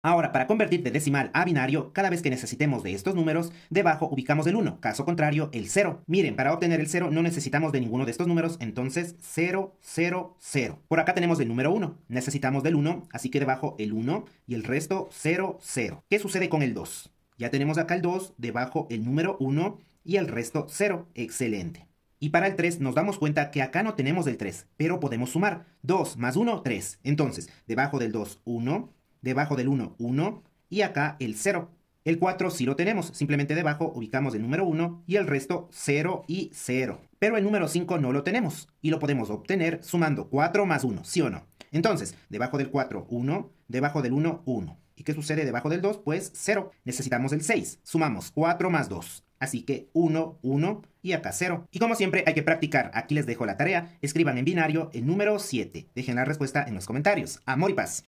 Ahora, para convertir de decimal a binario, cada vez que necesitemos de estos números, debajo ubicamos el 1, caso contrario, el 0. Miren, para obtener el 0 no necesitamos de ninguno de estos números, entonces 0, 0, 0. Por acá tenemos el número 1, necesitamos del 1, así que debajo el 1 y el resto 0, 0. ¿Qué sucede con el 2? Ya tenemos acá el 2, debajo el número 1 y el resto 0. Excelente. Y para el 3 nos damos cuenta que acá no tenemos el 3, pero podemos sumar 2 más 1, 3. Entonces, debajo del 2, 1, debajo del 1, 1 y acá el 0. El 4 sí lo tenemos, simplemente debajo ubicamos el número 1 y el resto 0 y 0. Pero el número 5 no lo tenemos y lo podemos obtener sumando 4 más 1, ¿sí o no? Entonces, debajo del 4, 1, debajo del 1, 1. ¿Y qué sucede debajo del 2? Pues 0. Necesitamos el 6. Sumamos 4 más 2. Así que 1, 1 y acá 0. Y como siempre hay que practicar. Aquí les dejo la tarea. Escriban en binario el número 7. Dejen la respuesta en los comentarios. Amor y paz.